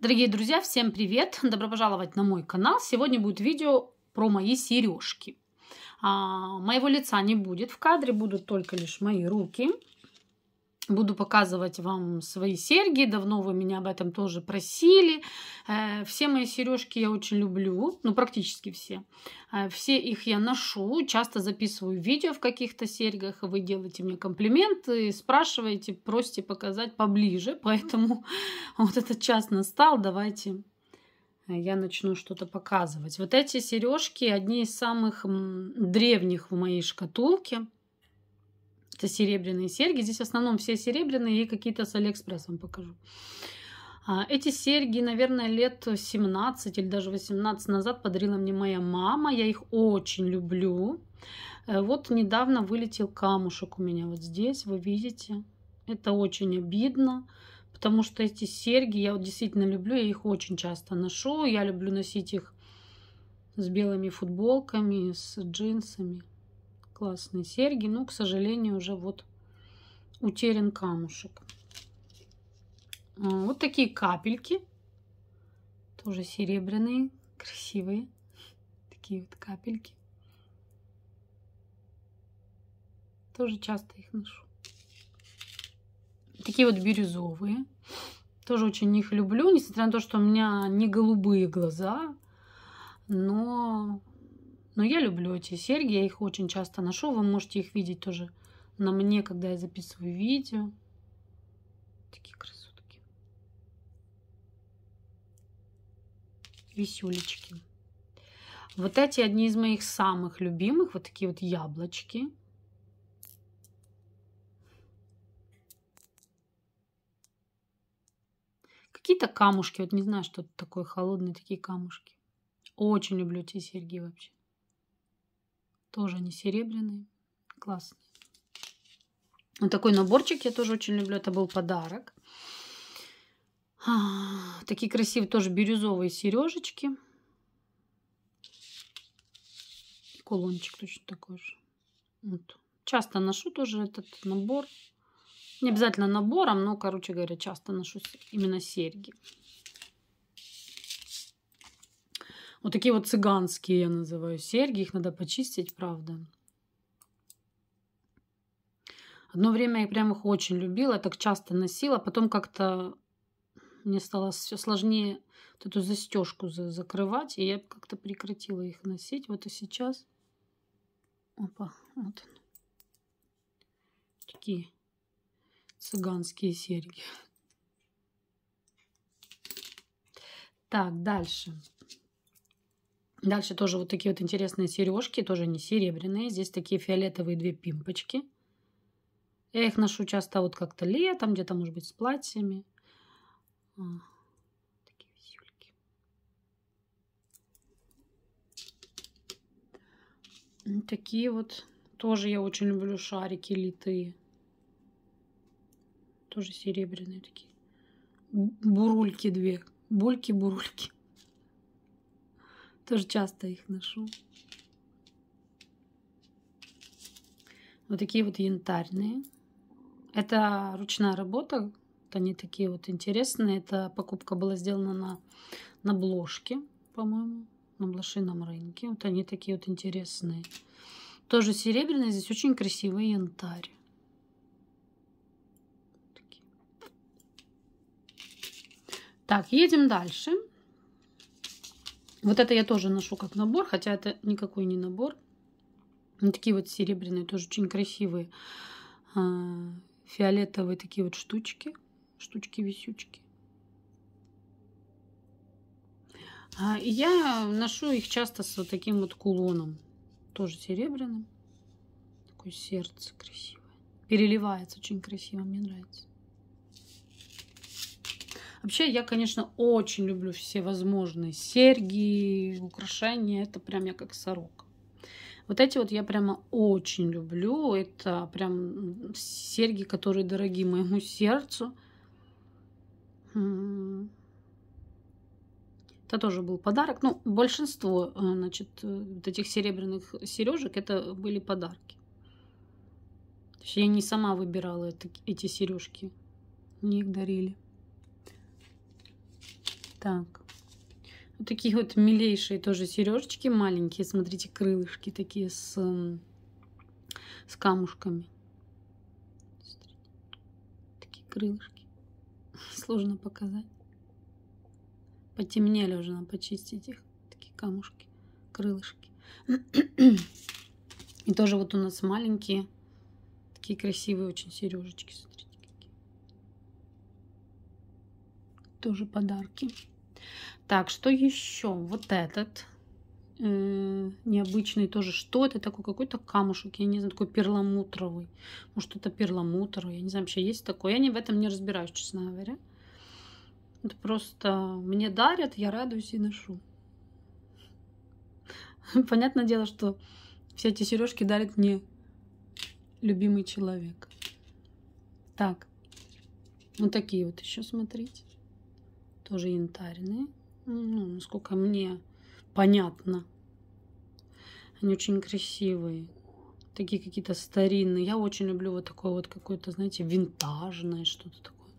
Дорогие друзья, всем привет! Добро пожаловать на мой канал. Сегодня будет видео про мои сережки. А, моего лица не будет в кадре, будут только лишь мои руки. Буду показывать вам свои серьги. Давно вы меня об этом тоже просили. Э, все мои сережки я очень люблю. Ну, практически все. Э, все их я ношу. Часто записываю видео в каких-то серьгах. Вы делаете мне комплименты, спрашиваете, просите показать поближе. Поэтому вот этот час настал. Давайте э, я начну что-то показывать. Вот эти сережки одни из самых древних в моей шкатулке. Это серебряные серьги. Здесь в основном все серебряные и какие-то с Алиэкспрессом покажу. А, эти серьги, наверное, лет 17 или даже 18 назад подарила мне моя мама. Я их очень люблю. Э, вот недавно вылетел камушек у меня вот здесь, вы видите. Это очень обидно, потому что эти серьги я вот действительно люблю, я их очень часто ношу. Я люблю носить их с белыми футболками, с джинсами классные серьги, но, к сожалению, уже вот утерян камушек. А, вот такие капельки. Тоже серебряные, красивые. Такие вот капельки. Тоже часто их ношу. Такие вот бирюзовые. Тоже очень их люблю, несмотря на то, что у меня не голубые глаза. Но но я люблю эти серьги, я их очень часто ношу. Вы можете их видеть тоже на мне, когда я записываю видео. Такие красотки. весюлечки. Вот эти одни из моих самых любимых. Вот такие вот яблочки. Какие-то камушки. Вот не знаю, что это такое. Холодные такие камушки. Очень люблю эти серьги вообще. Тоже они серебряные. Классные. Вот такой наборчик я тоже очень люблю. Это был подарок. А, такие красивые тоже бирюзовые сережечки. И кулончик точно такой же. Вот. Часто ношу тоже этот набор. Не обязательно набором, но, короче говоря, часто ношу именно серьги. Вот такие вот цыганские я называю серьги. Их надо почистить, правда. Одно время я прям их очень любила, так часто носила. Потом как-то мне стало все сложнее вот эту застежку закрывать, и я как-то прекратила их носить. Вот и сейчас. Опа, вот он. Такие цыганские серьги. Так, дальше. Дальше тоже вот такие вот интересные сережки, тоже не серебряные. Здесь такие фиолетовые две пимпочки. Я их ношу часто вот как-то летом, где-то, может быть, с платьями. А, такие висюльки. Такие вот тоже я очень люблю шарики литые. Тоже серебряные такие. Бурульки две. Бульки-бурульки. Тоже часто их ношу. Вот такие вот янтарные. Это ручная работа. Вот они такие вот интересные. Эта покупка была сделана на, на бложке, по-моему, на блошином рынке. Вот они такие вот интересные. Тоже серебряные. Здесь очень красивый янтарь. Так, едем дальше. Вот это я тоже ношу как набор, хотя это никакой не набор. Они такие вот серебряные, тоже очень красивые. А, фиолетовые такие вот штучки. Штучки-висючки. А, и Я ношу их часто с вот таким вот кулоном. Тоже серебряным. Такое сердце красивое. Переливается очень красиво, мне нравится. Вообще, я, конечно, очень люблю всевозможные серьги, украшения. Это прям я как сорок. Вот эти вот я прямо очень люблю. Это прям серьги, которые дороги моему сердцу. Это тоже был подарок. Ну, большинство, э, значит, э, вот этих серебряных сережек это были подарки. То есть я не сама выбирала это, эти сережки. Мне их дарили. Так. Вот такие вот милейшие тоже сережечки маленькие. Смотрите, крылышки такие с, с камушками. Смотрите. Такие крылышки. Сложно показать. Потемнели уже, надо почистить их. Такие камушки, крылышки. И тоже вот у нас маленькие, такие красивые очень сережечки. Тоже подарки. Так, что еще? Вот этот э, необычный тоже. Что это такой какой-то камушек, я не знаю, такой перламутровый. Может, это перламутровый я не знаю, вообще есть такое Я не в этом не разбираюсь, честно говоря. Это просто мне дарят, я радуюсь и ношу. Понятное дело, что все эти сережки дарит мне любимый человек. Так, вот такие вот еще смотрите тоже янтарные, ну, насколько мне понятно. Они очень красивые, такие какие-то старинные. Я очень люблю вот такое вот какое-то, знаете, винтажное что-то такое.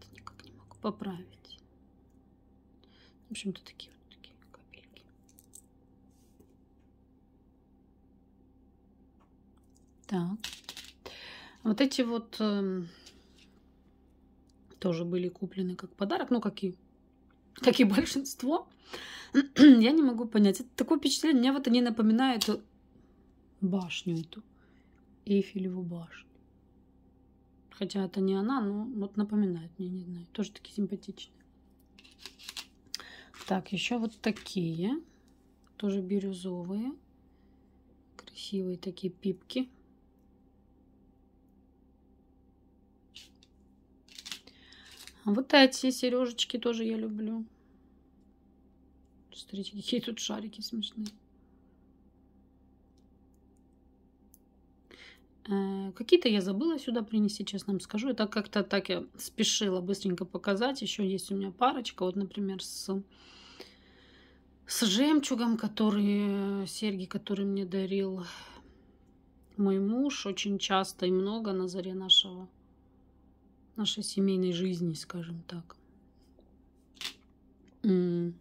Это никак не могу поправить. В общем-то, такие вот такие капельки. Так. Вот эти вот эм, тоже были куплены как подарок, ну, как и, как и большинство. Я не могу понять. Это такое впечатление, мне вот они напоминают башню эту, Эйфелеву башню. Хотя это не она, но вот напоминает мне, не знаю. Тоже такие симпатичные. Так, еще вот такие. Тоже бирюзовые. Красивые такие пипки. А вот эти сережечки тоже я люблю. Смотрите, какие тут шарики смешные. Э, какие-то я забыла сюда принести, честно вам скажу. Это как-то так я спешила быстренько показать. Еще есть у меня парочка. Вот, например, с, с жемчугом, который серьги, которые мне дарил мой муж очень часто и много на заре нашего нашей семейной жизни, скажем так. Я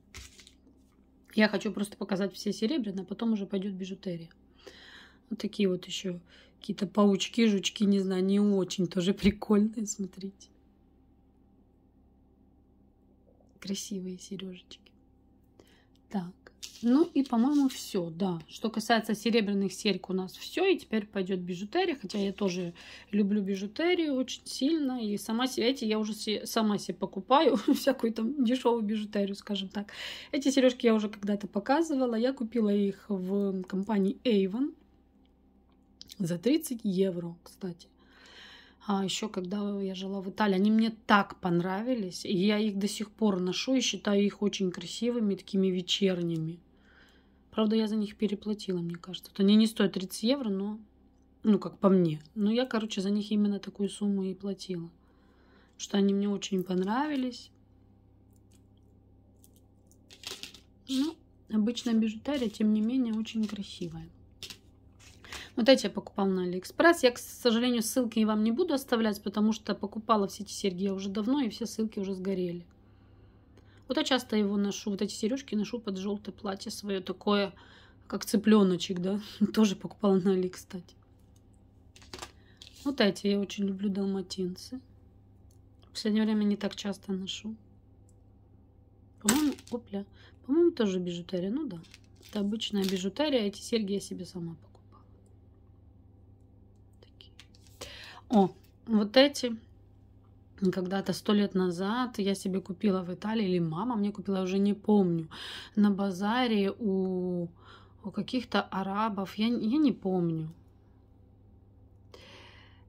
хочу просто показать все серебряные, а потом уже пойдет бижутерия. Вот такие вот еще какие-то паучки, жучки, не знаю, не очень тоже прикольные, смотрите. Красивые сережечки. Так. Ну и, по-моему, все, да. Что касается серебряных серьг, у нас все. И теперь пойдет бижутерия. Хотя я тоже люблю бижутерию очень сильно. И сама себе, эти я уже се, сама себе покупаю. всякую там дешевую бижутерию, скажем так. Эти сережки я уже когда-то показывала. Я купила их в компании Avon за 30 евро, кстати а еще когда я жила в Италии. Они мне так понравились, и я их до сих пор ношу и считаю их очень красивыми, такими вечерними. Правда, я за них переплатила, мне кажется. Вот они не стоят 30 евро, но, ну, как по мне. Но я, короче, за них именно такую сумму и платила. Что они мне очень понравились. Ну, обычная бижутерия, тем не менее, очень красивая. Вот эти я покупала на Алиэкспресс. Я, к сожалению, ссылки вам не буду оставлять, потому что покупала все эти серьги я уже давно, и все ссылки уже сгорели. Вот я часто его ношу, вот эти сережки ношу под желтое платье свое, такое, как цыпленочек, да. Тоже покупала на Али, кстати. Вот эти я очень люблю далматинцы. В последнее время не так часто ношу. По-моему, опля. По-моему, тоже бижутерия. Ну да. Это обычная бижутерия. Эти серьги я себе сама покупала. О, вот эти. Когда-то сто лет назад я себе купила в Италии, или мама мне купила, уже не помню, на базаре у, у каких-то арабов, я, я не помню.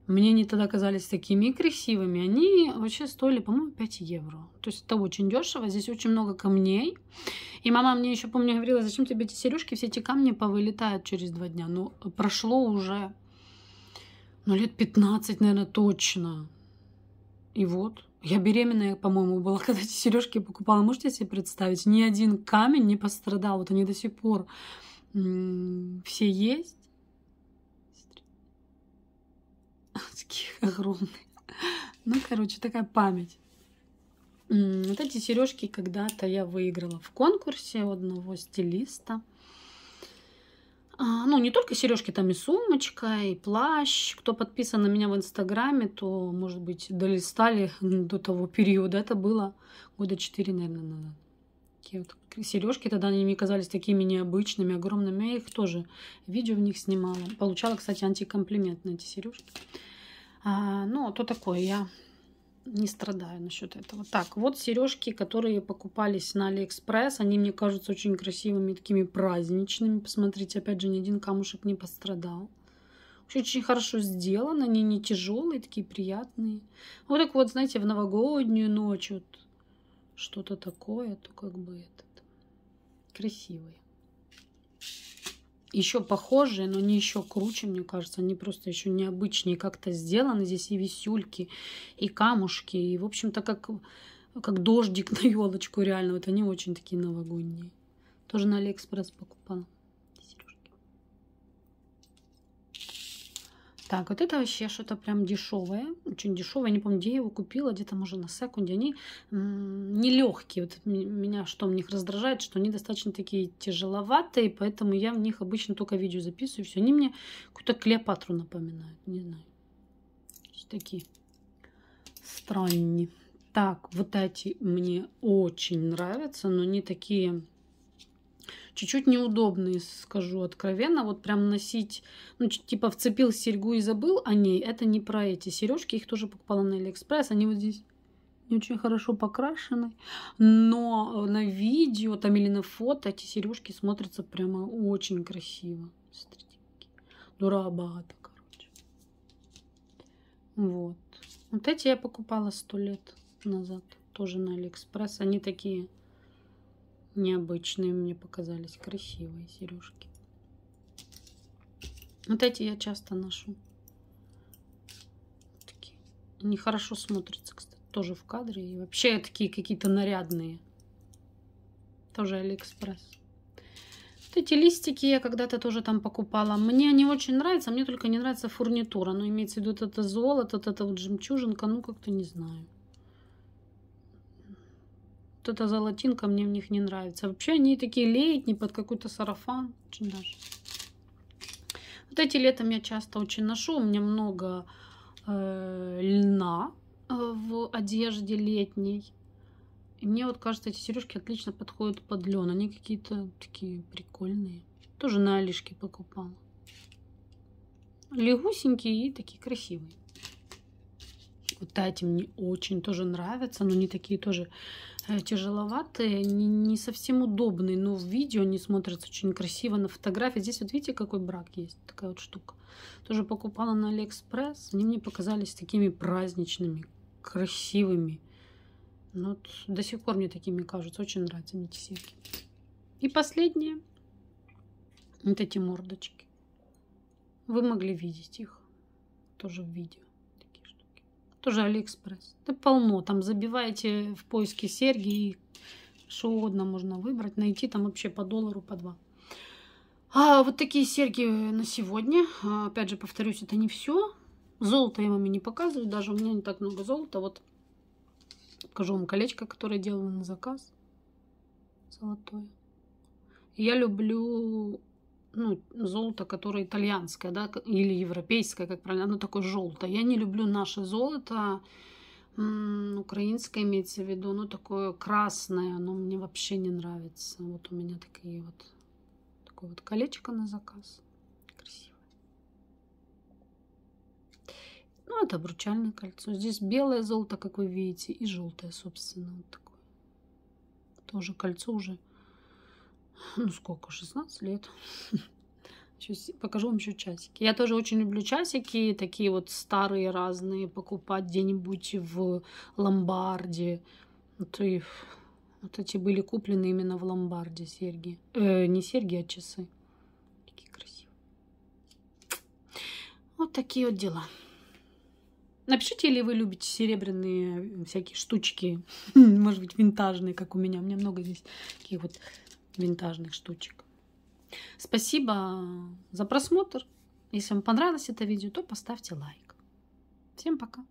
Мне они тогда казались такими красивыми. Они вообще стоили, по-моему, 5 евро. То есть это очень дешево. Здесь очень много камней. И мама мне еще, помню, говорила, зачем тебе эти сережки, все эти камни повылетают через два дня. Но ну, прошло уже ну, лет 15, наверное, точно. И вот, я беременная, по-моему, была, когда эти сережки покупала. Можете себе представить? Ни один камень не пострадал. Вот они до сих пор все есть. Такие огромные. Ну, короче, такая память. Вот эти сережки когда-то я выиграла в конкурсе у одного стилиста. А, ну, не только сережки, там и сумочка, и плащ. Кто подписан на меня в Инстаграме, то, может быть, долистали до того периода. Это было года 4, наверное, назад. Такие вот сережки тогда они мне казались такими необычными, огромными. Я их тоже видео в них снимала. Получала, кстати, антикомплимент на эти сережки. А, ну, то такое я не страдаю насчет этого. Так, вот сережки, которые покупались на Алиэкспресс. Они мне кажутся очень красивыми, такими праздничными. Посмотрите, опять же, ни один камушек не пострадал. Очень хорошо сделаны, они не тяжелые, такие приятные. Вот так вот, знаете, в новогоднюю ночь вот что-то такое, то как бы этот красивый еще похожие, но не еще круче, мне кажется. Они просто еще необычнее как-то сделаны. Здесь и висюльки, и камушки, и, в общем-то, как, как дождик на елочку реально. Вот они очень такие новогодние. Тоже на Алиэкспресс покупала. Так, вот это вообще что-то прям дешевое, очень дешевое. не помню, где я его купила, где-то, может, на секунде. Они нелегкие. Вот меня что в них раздражает, что они достаточно такие тяжеловатые, поэтому я в них обычно только видео записываю. Все, они мне какую-то Клеопатру напоминают, не знаю. Такие странные. Так, вот эти мне очень нравятся, но не такие чуть-чуть неудобные, скажу откровенно. Вот прям носить, ну, типа вцепил серьгу и забыл о ней, это не про эти сережки. Их тоже покупала на Алиэкспресс, они вот здесь не очень хорошо покрашены, но э, на видео там или на фото эти сережки смотрятся прямо очень красиво. Смотрите, дурабата, ну, короче. Вот. Вот эти я покупала сто лет назад, тоже на Алиэкспресс. Они такие Необычные мне показались, красивые сережки. Вот эти я часто ношу. Такие. Они хорошо смотрятся, кстати, тоже в кадре. И вообще такие какие-то нарядные. Тоже Алиэкспресс. Вот эти листики я когда-то тоже там покупала. Мне они очень нравятся, мне только не нравится фурнитура. Но имеется в виду вот это золото, вот это вот жемчужинка, ну как-то не знаю вот эта золотинка мне в них не нравится. Вообще они такие летние, под какой-то сарафан. Очень даже. Вот эти летом я часто очень ношу. У меня много э, льна э, в одежде летней. И мне вот кажется, эти сережки отлично подходят под лен. Они какие-то такие прикольные. Тоже на Алишке покупала. Легусенькие и такие красивые. Вот эти мне очень тоже нравятся, но не такие тоже Э, тяжеловатые, не, не совсем удобные, но в видео они смотрятся очень красиво на фотографии. Здесь вот видите, какой брак есть, такая вот штука. Тоже покупала на Алиэкспресс, они мне показались такими праздничными, красивыми. Ну, вот до сих пор мне такими кажутся, очень нравятся эти серьги. И последние, вот эти мордочки. Вы могли видеть их тоже в видео. Тоже Алиэкспресс. Да полно. Там забиваете в поиске серьги и что угодно можно выбрать. Найти там вообще по доллару, по два. А вот такие серьги на сегодня. А, опять же, повторюсь, это не все. Золото я вам не показываю. Даже у меня не так много золота. Вот покажу вам колечко, которое делала на заказ. Золотое. Я люблю ну, золото, которое итальянское, да, или европейское, как правильно, оно такое желтое. Я не люблю наше золото, украинское имеется в виду, оно такое красное, оно мне вообще не нравится. Вот у меня такие вот, такое вот колечко на заказ. Красиво. Ну, это обручальное кольцо. Здесь белое золото, как вы видите, и желтое, собственно, вот такое. Тоже кольцо уже ну сколько, 16 лет. Сейчас покажу вам еще часики. Я тоже очень люблю часики, такие вот старые разные, покупать где-нибудь в ломбарде. Вот, и, вот эти были куплены именно в ломбарде серьги. Э, не серьги, а часы. Такие красивые. Вот такие вот дела. Напишите, или вы любите серебряные э, всякие штучки, может быть, винтажные, как у меня. У меня много здесь таких вот винтажных штучек. Спасибо за просмотр. Если вам понравилось это видео, то поставьте лайк. Всем пока!